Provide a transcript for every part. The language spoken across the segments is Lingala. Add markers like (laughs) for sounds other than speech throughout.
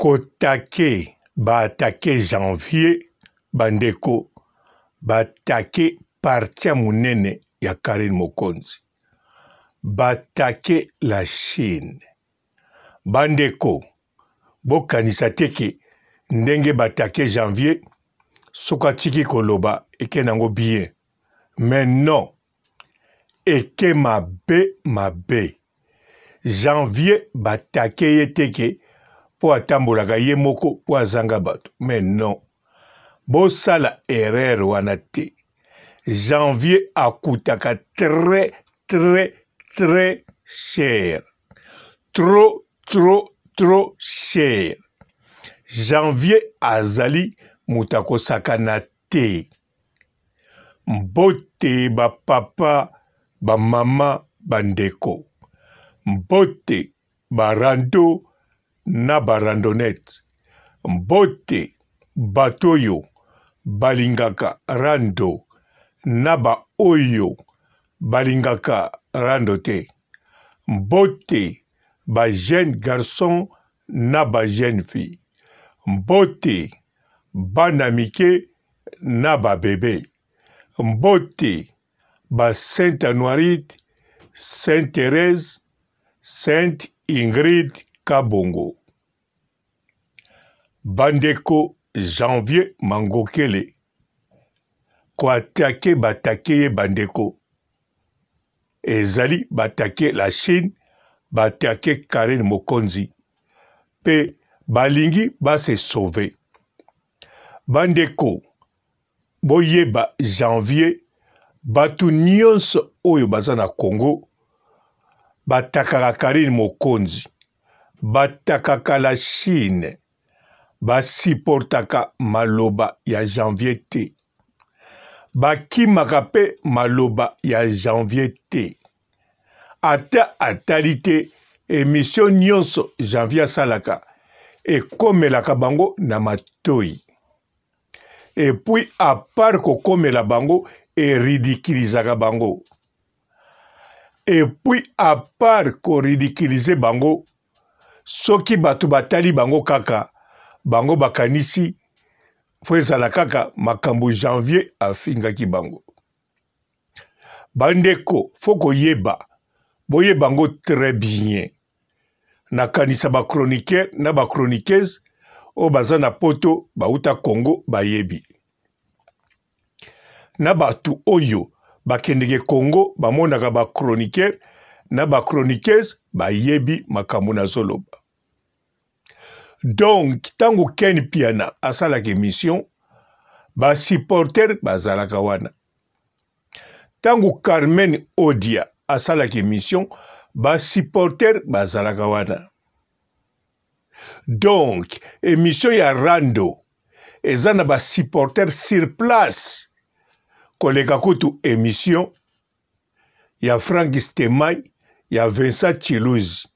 kotake baatake janvier bandeko batake partia monene ya karine mokonzi batake la chine bandeko bokanisa teke ndenge batake janvier soki atiki koloba eke nango bien mais non eke mabe mabe janvier batake ye teke mpo atambolaka ye moko mpo azanga bato me non bosala erreur wana te janvier akutaka très très très cher trop trop trop cher janvier azali moto akosakana te mbote bapapa bamama bandeko mbote barando na barandonnete mbote bato oyo balingaka rando na baoyo balingaka rando te mbote bajeune garçon na bajeune fille mbote bana mike na babebe mbote ba sainte anoiride sainte therese sainte ingrid kabongo bandeko janvier mangokele koatake batake ye bandeko ezali batake la chine batake karen mokonzi mpe balingi base sauve bandeko boyeba janvier bato nyonso oyo baza na congo batakaka karine mokonzi batakaka la chine basiportaka maloba ya janvier te bakimaka mpe maloba ya janvier te ata atali te emisio nyonso janvier asalaka ekomelaka bango na matoi epui apart kokomela bango eridikilisaka bango epui apart koridikilize bango soki bato batali bango kaka bango bakanisi fo ezala kaka makambo janvier afingaki bango bandeko fo koyeba boyeba yango très bien nakanisa bachroniqueur na bachroniqueuse oyo baza na poto bauta congo bayebi na bato oyo bakendeke congo bamonaka bachroniqueur na bachroniqueuse bayebi makambo nazoloba donc ntango ken piana asalaka émission basupporter bazalaka wana ntango carmen odia asalaka émission basupporter bazalaka wana donc émission ya rando eza na basupporter sur place koleka kutu émission ya frank stemai ya vincent chiluzi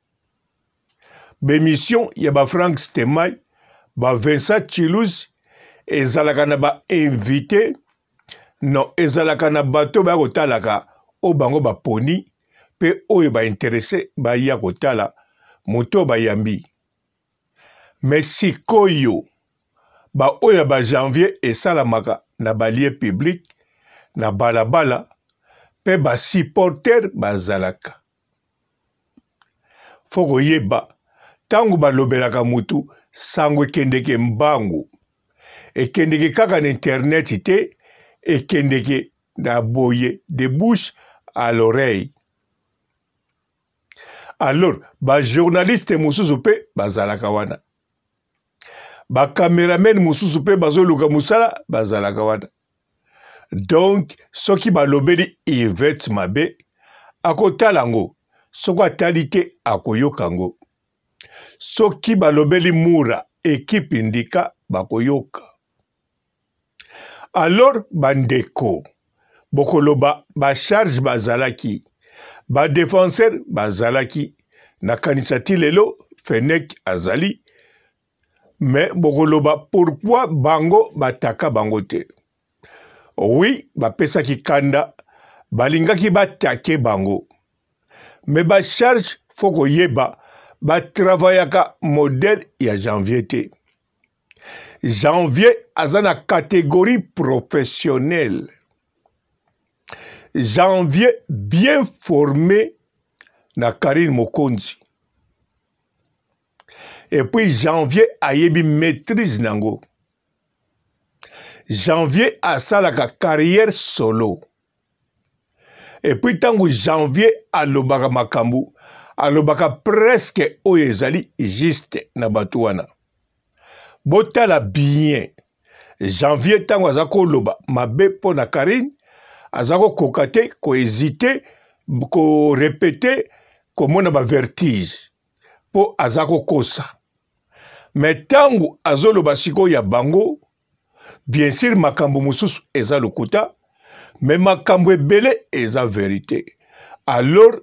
bemission ya bafrank stemai bavincent chilus ezalaka na bainvite non ezalaka na bato baya kotalaka oyo bango baponi mpe oyo bainterese baya kotala moto oyo bayambi me sikoyo baoyo ya bajanvier esalamaka na balie publike na balabala mpe basuportere bazalaka fo koyeba ntango balobelaka motu sango ekendeke mbangu ekendeke kaka na interneti te ekendeke na boye de bouche à l'oreille alors bajournaliste mosusu mpe bazalaka wana bacameramen mosusu mpe bazoluka mosala bazalaka wana donk soki balobeli ivete mabe akotala yango soki atali te akoyoka yango soki balobeli mura ekipe ndika bakoyoka alors bandeko bokoloba basharge bazalaki badefenseur bazalaki nakanisa ti lelo fenek azali me bokoloba pourkui bango bataka bango te wi bapesaki kanda balingaki batake bango me basharge fo koyeba batravayaka modele ya janvier te janvier aza na kategorie professionnelle janvier bien formé na karine mokonzi epuis janvier ayebi maîtrise nango janvier asalaka carrière solo epuis ntango janvier alobaka makambo alobaka preske oyo ezali juste na bato wana botala bien janvier ntango aza koloba mabe mpo na karine aza kokoka te koezite korepete komona bavertige mpo aza kokosa me ntango azoloba sikoyo ya bango bien sur makambo mosusu eza lokuta me makambo ebele eza verité alors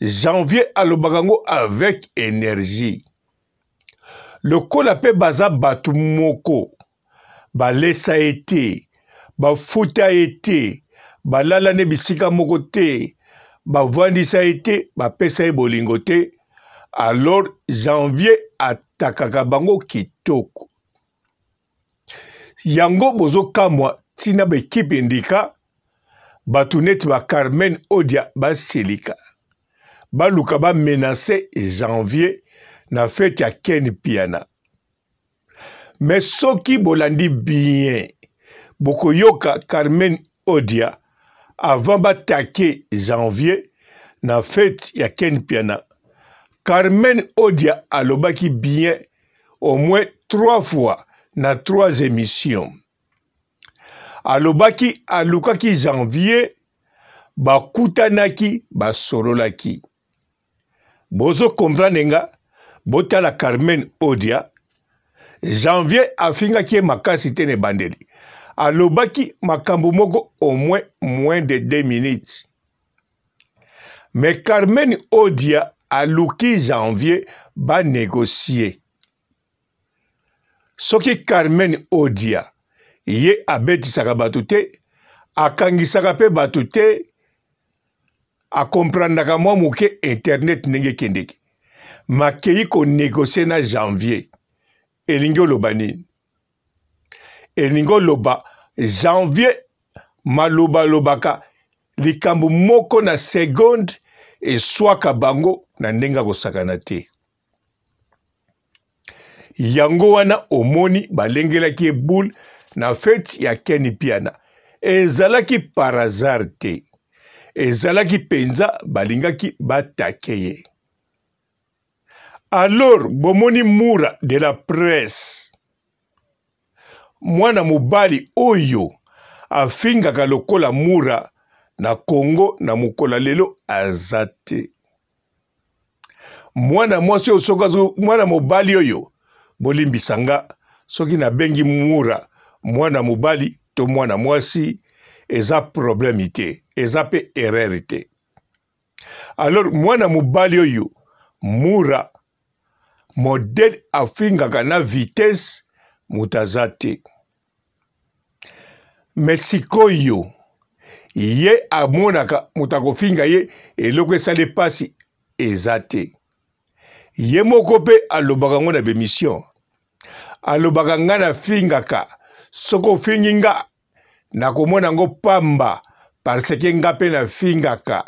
janvier alobaka yango avec énergie lokola mpe baza bato moko balesa ye te bafuta ye te balalani bisika moko te bavandisa ye te bapesa ye bolingo te alors janvier atakaka bango kitoko yango bozokamwa ntina baekipe ndika bato neti bacarmen odia basilika baluka bamenase e janvier na fete ya ken piana me soki bolandi bien bokoyoka carmen odia avant batake e janvier na fete ya ken piana carmen odia alobaki bien au moins trois fois na trois émissions alobaki alukaki janvier bakutanaki basololaki bozokomprendre nga botala carmen odia janvier afingaki ye makasi te na ebandeli alobaki makambo moko au moins moins de 2 minutes mais carmen odia aluki janvier banegosie soki carmen odia ye abetisaka bato te akangisaka mpe bato te akomprandaka mwa moke internet ndenge ekendeki makeyi konegosie na janvier elingi oloba nini elingi oloba janvier maloba alobaka likambo moko na segonde eswaka bango na ndenge akosakana te yango wana omoni balengelaki ebule na feti ya keni piana ezalaki par hasard te ezalaki mpenza balingaki batake ye alors bomoni mura de la presse mwana mobali oyo afingaka lokola mura na kongo na mokolo lelo aza te mwana mwasi oyo soki mwana mobali oyo bolimbisa nga soki nabengi mura mwana mobali to mwana mwasi eza problemi te eza mpe erreur te alors mwana mobali oyo mura modele afingaka na vitese moto aza te me sikoyo ye amonaka moto akofinga ye eloko esali mpasi eza te ye moko mpe alobaka ngo na bemission alobaka nga nafingaka soki ofingi nga nakomona yango pamba parce ke nga mpe nafingaka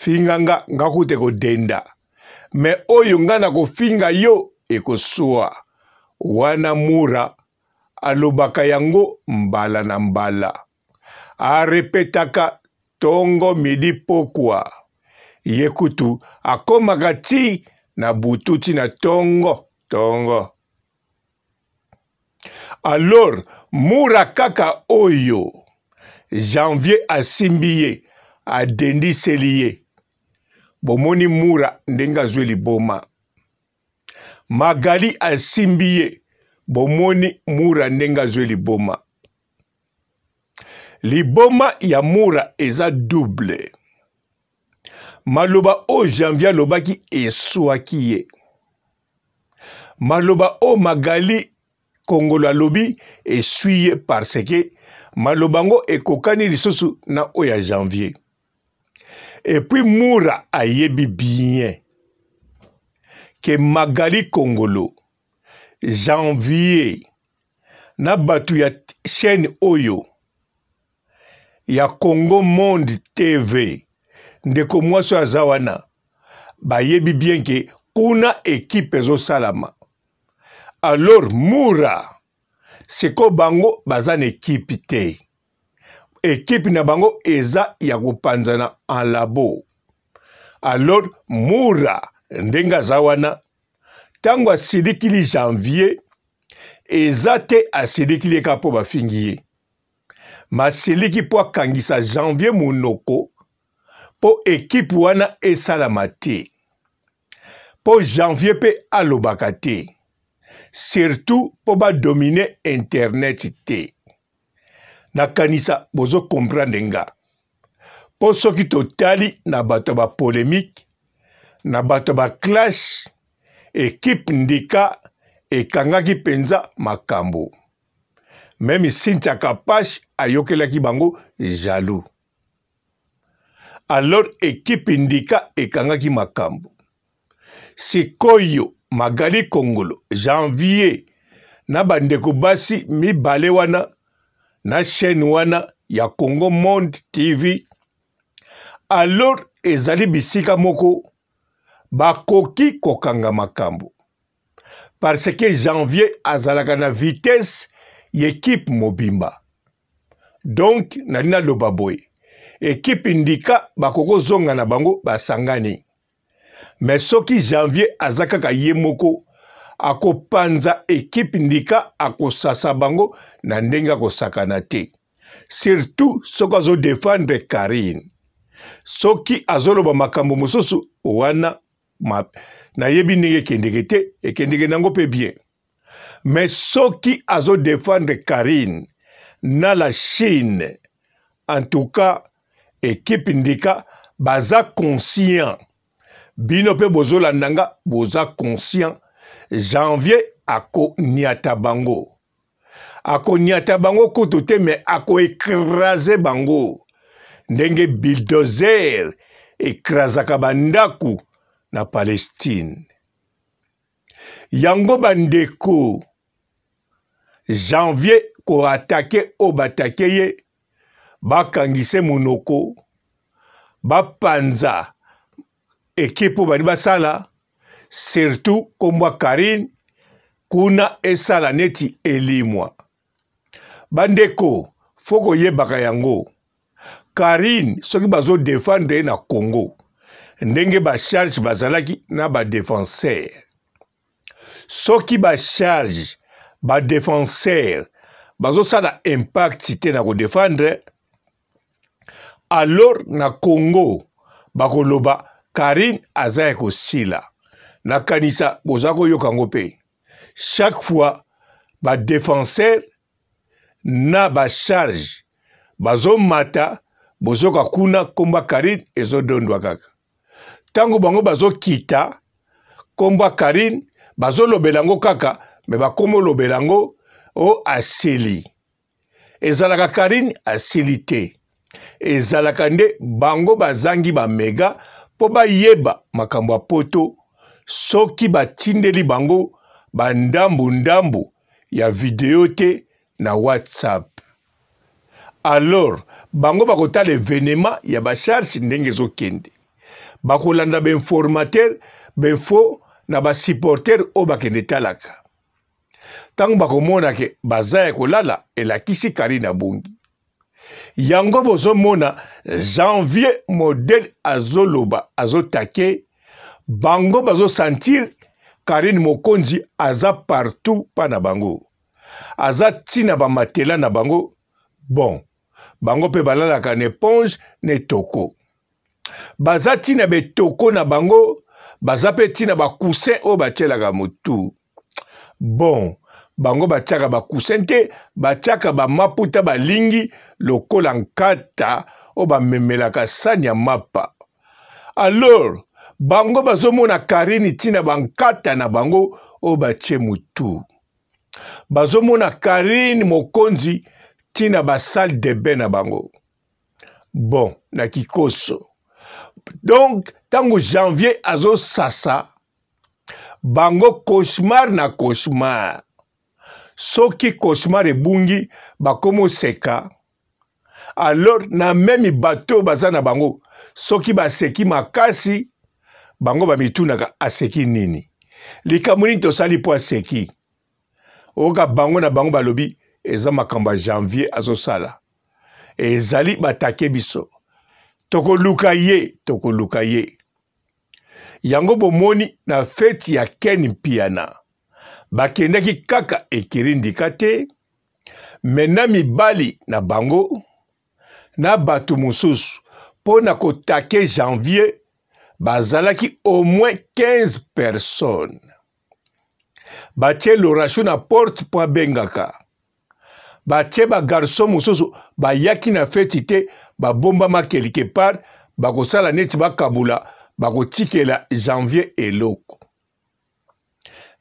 finga nga ngakuti ekodenda me oyo nga nakofinga yo ekosuwa wana mura alobaka yango mbala na mbala arepetaka ntongo midi pokwa ye kutu akomaka ti na butu ti na ntongo ntongo alors mura kaka oyo janvier asimbi ye adendiseli ye bomoni mura ndenge azwi liboma magali asimbi ye bomoni mura ndenge azwi liboma liboma ya mura eza double maloba oyo janvier alobaki eswaki ye maloba oyo magali kongolo alobi eswi ye parce ke maloba yango ekokani lisusu na oyo ya janvier epui mura ayebi bien ke magali kongolo janvier na bato ya chaîne oyo ya congo monde tv ndeko mwasi oyo aza wana bayebi bien ke kuna ekipe ezosalama alors mura sikoyo bango baza na ekipi te ekipe na bango eza ya kopanzana en labo alors mura ndenge aza wana ntango asidikili janvier eza te asidikili kaka mpo bafingi ye masiliki mpo akangisa janvier monoko mpo ekipe wana esalama te mpo janvier mpe alobaka te surtout mpo badomine internet te nakanisa bozokomprendre nga mpo soki totali na bato ba polémike na bato ba clashe ekipe ndika ekangaki mpenza makambo meme cynthia kapashe ayokelaki bango jaloux alors ekipe ndika ekangaki makambo sikoyo magali kongolo janvier na bandeko basi mibale wana na chaîne wana ya congo monde tv alors ezali bisika moko bakoki kokanga makambo parce que janvier azalaka na vitese ya ekipe mobimba donk nali naloba boye ekipe ndika bakokozonga na bango basangani me soki janvier aza kaka ye moko akopanza ekipe ndika akosasa bango na ndenge akosakana te surtout soki azodefendre karine soki azoloba makambo mosusu wana ma... nayebi ndenge ekendeke te ekendeke nango mpe bien me soki azodefendre karine na la chine en tout cas ekipe ndika baza conscient bino mpe bozolanda nga boza conscient janvier akoniata bango akoniata bango kutu te me akoekrase bango ndenge bildozer ekrasaka bandaku na palestine yango bandeko janvier koatake oyo batake ye bakangise monoko bapanza ekipe oyo bandi basala surtout kombwa karine kuna esala neti elimwa bandeko fo koyebaka yango karine soki bazodefendre ye na congo ndenge basharge bazalaki na badefenseur soki basharge badefenseur bazosala impact te na kodefendre alors na congo bakoloba karine aza ya kosila nakanisa boza koyoka yango mpe chaque fois badefenseur na basharge bazomata bozoka kuna nkombo ya karine ezodondwa kaka ntango bango bazokita nkombo ya karine bazolobela yango kaka me bakoma olobela yango o asili ezalaka karine asili te ezalaka nde bango bazangi bamega mpo bayeba makambo ya poto soki batindeli bango bandambu-ndambu ya video te na whatsapp alors bango bakotala evenema ya basharge ndenge ezokende bakolanda bainformateur bainfo na basupporter oyo bakende talaka ntango bakomona ke baza ya kolala elakisi kari na bongi yango bozomona janvier modele azoloba azotake bango bazosentir karine mokonzi aza partout mpa na bango aza ntina bamatela na bango bon bango mpe balalaka na eponge na etoko baza ntina betoko na bango baza mpe ntina bacoussin oyo batielaka motu bon bango batiaka bakusin te batiaka bamaputa balingi lokola nkata oyo bamemelaka sani ya mapa alors bango bazomona karine ntina bankata na bango oyo batie motu bazomona karine mokonzi ntina basale de bain na bango bon na kikoso donc ntango janvier azosasa bango cauchemar na cauchemar soki cauchemar ebungi bakómi oseka alors na memi bato oyo baza na bango soki baseki makasi bango bamitunaka aseki nini likambo nini tosali mpo aseki oyoka bango na bango balobi eza makambo ya janvier azosala e, ezali batake biso tokoluka ye tokoluka ye yango bomoni na feti ya ken mpiana bakendaki kaka ekerindika te me na mibali na bango na bato mosusu mpo na kotake janvier bazalaki au moins 15 personnes batie lorachu na porte mpo abengaka batie bagarso mosusu bayaki na feti te babombamaki quelque part bakosala neti bakabula bakotikela janvier eloko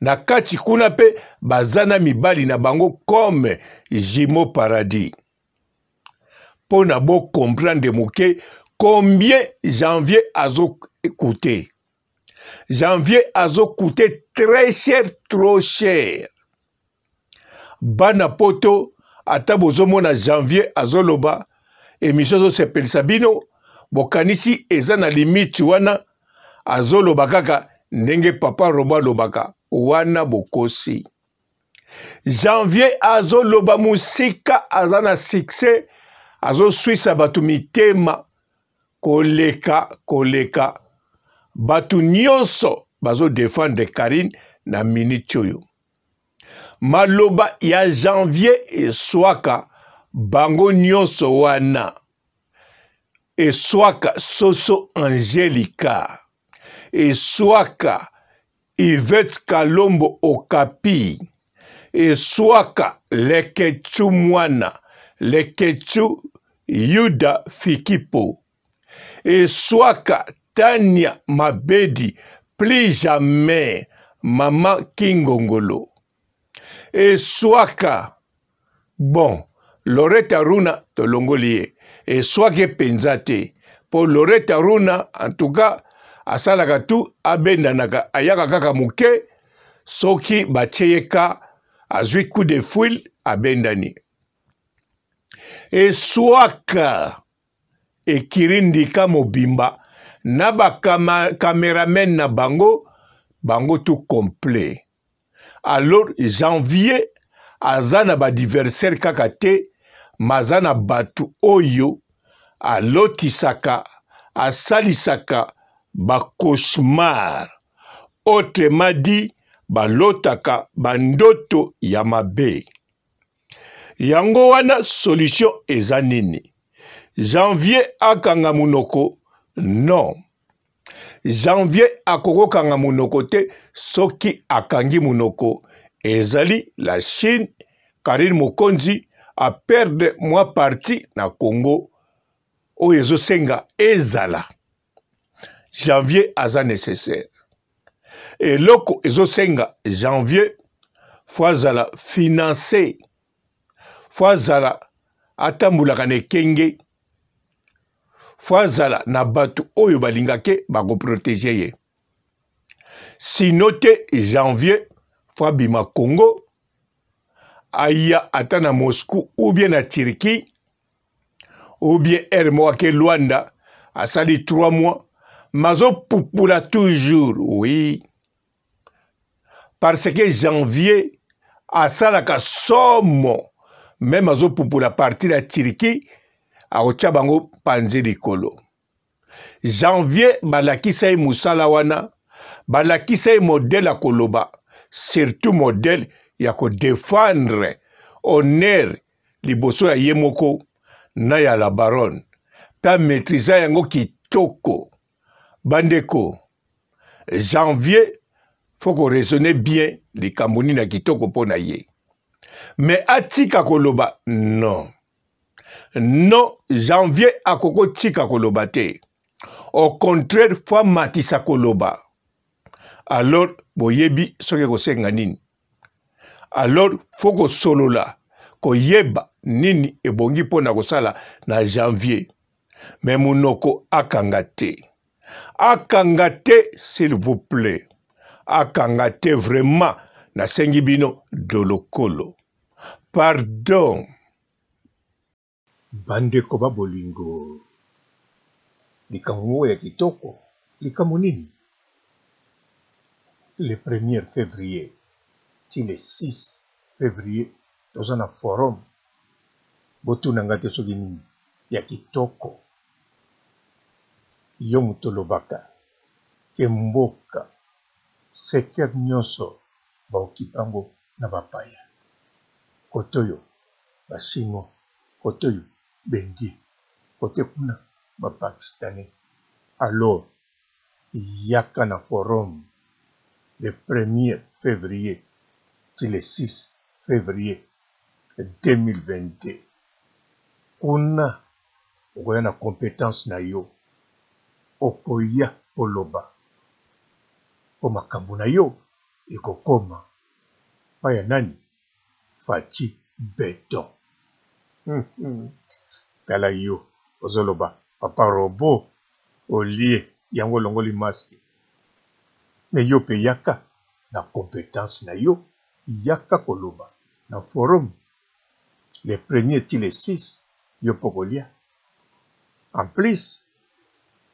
na kati kuna mpe baza na mibali na bango comme jimo paradis mpo na bokomprendre moke combien janvier azokute janvier azokute très cher trop cher bana poto ata bozomona janvier azoloba emission azosepelisa bino bokanisi eza na limite wana azoloba kaka ndenge papa robo alobaka wana bokosi janvier azoloba mosika aza na sukse azoswisa bato mitema koleka koleka bato nyonso bazodefendre karine na miniti oyo maloba ya janvier eswaka bango nyonso wana eswaka soso angelika eswaka Yvette Kalombo Okapi eswaka lekechu mwana lekechu yuda fikipo eswaka tania mabedi plus jamais mama kingongolo eswaka bon loreta runa tolongoli ye eswaki mpenza te mpo loreta runa en tout cas asalaka tu abendanaka ayaka kaka moke soki batie ye ka azwi coup de file abendani eswaka ekiri ndika mobimba na bacameramen na bango bango tu complet alors janvier aza na badiversaire kaka te maza na bato oyo alotisaka asalisaka bakoshmar otrema di balotaka bandoto ya mabe yango wana solution eza nini janvier akanga munoko non janvier akokokanga munoko te soki akangi munoko ezali la chine karine mokonzi aperdre mwa parti na congo oyo ezosenga ezala janvier aza nécessaire eloko ezosenga janvier fo azala finanse fo azala atambolaka na ekenge fo azala na bato oyo balingake bakoprotege ye sino te janvier fo abima congo aya ata na moscou ubien na turquie ubien ere moko ake lwanda asali 3 mois Mazopupula toujours, oui. Parce que janvier, à Salaka Somo, même azopupula parti la Turquie, à Ochabango Panzelikolo. Janvier, balakisa e musalawana, balakisa e modèle à Koloba, surtout modèle ya kodefendre honneur liboso ya ye moko na ya la baronne mpe amaîtriza yango kitoko bandeko janvier foko raisonne bien likambo nini ya kitoko mpo na ye me atika koloba non non janvier akokotika koloba te au contraire fo amatisa koloba alors boyebi soki kosenga nini alors fo kosolola koyeba nini ebongi mpo na kosala na janvier me monoko akanga te akanga te s'il vous plaît akanga te vraiment nasengi bino dolokolo pardon bandeko ba bolingo likambo moko ya kitoko likambo nini le 1er février ti le 6 février toza na forum botunanga te soki nini ya kitoko yomu tolobaka ke mboka sekter nyonso baokipe yango na bapaya kote oyo bachinois kote oyo bendie kote kuna bapakistanais alors yaka na forum le 1er février ti le 6 février 2022 kuna okoya na compétence na yo okoya koloba mpo makambo na yo ekokoma epai ya nani faci beton hmm, hmm. tala yo ozoloba papa robo olie yango olongoli maske me yo mpe yaka na compétence na yo yaka koloba na forum le premier ti le 6 yo mpo kolia en plus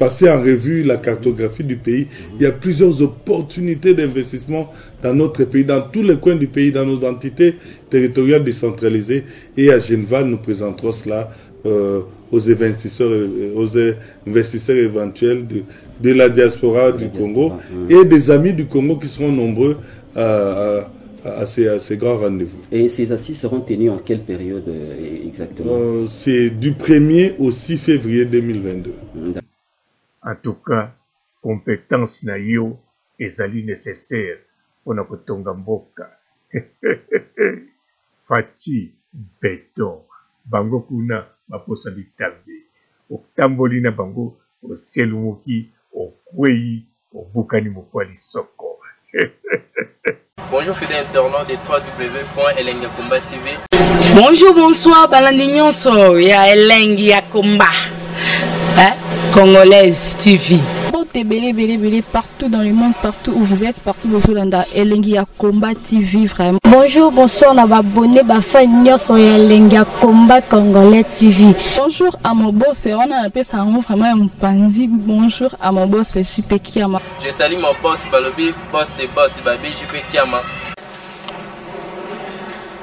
passer en revue la cartographie du pays. Il y a plusieurs opportunités d'investissement dans notre pays, dans tous les coins du pays, dans nos entités territoriales décentralisées. Et à Genève, nous présenterons cela euh, aux, investisseurs, euh, aux investisseurs éventuels de, la diaspora du Congo et des amis du Congo qui seront nombreux à, ces, grands rendez-vous. Et ces assises seront tenues en quelle période euh, exactement C'est du 1er au 6 février 2022. antuka compétence na yo ezali nécessaire mpona kotonga mboka (laughs) fati beton bango kuna baposa bitabe otamboli na bango oselumuki okwei obukani mokwali soko (laughs) Bonjour fidèle internaute de www.elengiakomba TV. Bonjour, bonsoir, balandi nyonso ya Elengiakomba. Hein? Congolaise TV. Partout dans le monde, partout où vous êtes, partout où vous êtes, Elengi à Combat TV, vraiment. Bonjour, bonsoir, on a abonné, Bafan sur Elengi à Combat Congolais TV. Bonjour à mon boss, on a appelé ça vraiment un pandi. Bonjour à mon boss, Jipe Kiama. Je salue mon boss, Balobi, boss de boss, Babi, Jipe Kiama.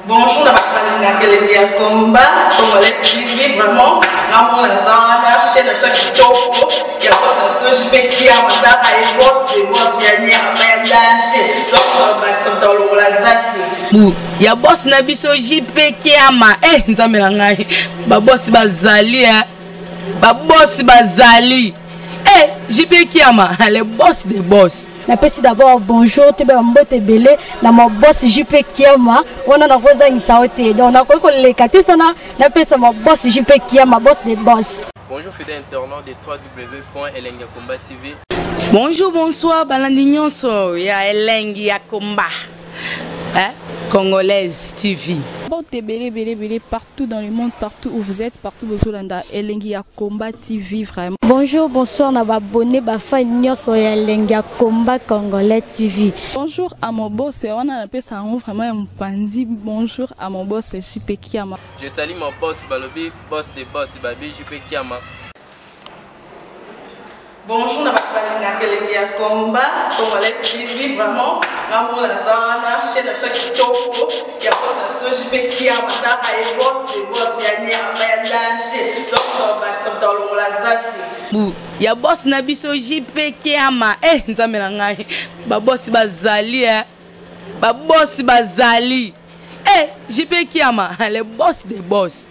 bonjour na bato balinga kelenge ya komba congolais tv vraiment namona eza wana chaine biso ya kitoko ya bos na biso jipekia mataka ye bos de bos ya nyerama ya danger donc bakisa moto alongola zaki ya bosi na biso jipekiama e nzambe na ngai babosi bazali babosi bazali Eh, jp kiama (laughs) le boss de boss napesi d'abord bonjour toyebaka mbote ebele na mabosi jp kiama wana nakozangisa yo te donc nakoki koleka te sana napesa mabosi jp kiama boss de boss bonjour fidèle internaute de 3w combat tv bonjour bonsoir balandi nyonso ya elengi ya komba eh? Congolaise TV. Partout dans le monde, partout où vous êtes, partout où Elengi ya combat TV vraiment. Bonjour, bonsoir, na abonné bafa nyonso ya Elengi ya combat Congolais TV. Bonjour à mon boss, on a appelé ça vraiment mpandi. Bonjour à mon boss JP Kiyama. Je salue mon boss Balobi, boss de boss Babi JP Kiama. Bonjour famille na kelenge ya komba congolais tv vraiment ngambo naza wana chaîne na biso kitoko ya bos na biso jipe kia mataka ye bos de bos ya nyerma ya danger donc bakisa moto alongola zaki ya bosi na biso jipe kiama e eh, nzambe na ngai babosi bazali e eh. babosi bazali e eh, jipe kiama le (laughs) boss de boss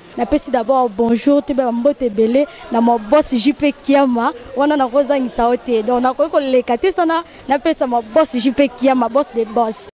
napesi d'abord bonjour toyeba bambote ebele na mabosi jp kiama wana nakozangisa yo te donc nakoki koleka te sana napesa mabosi jp kiama bos de bos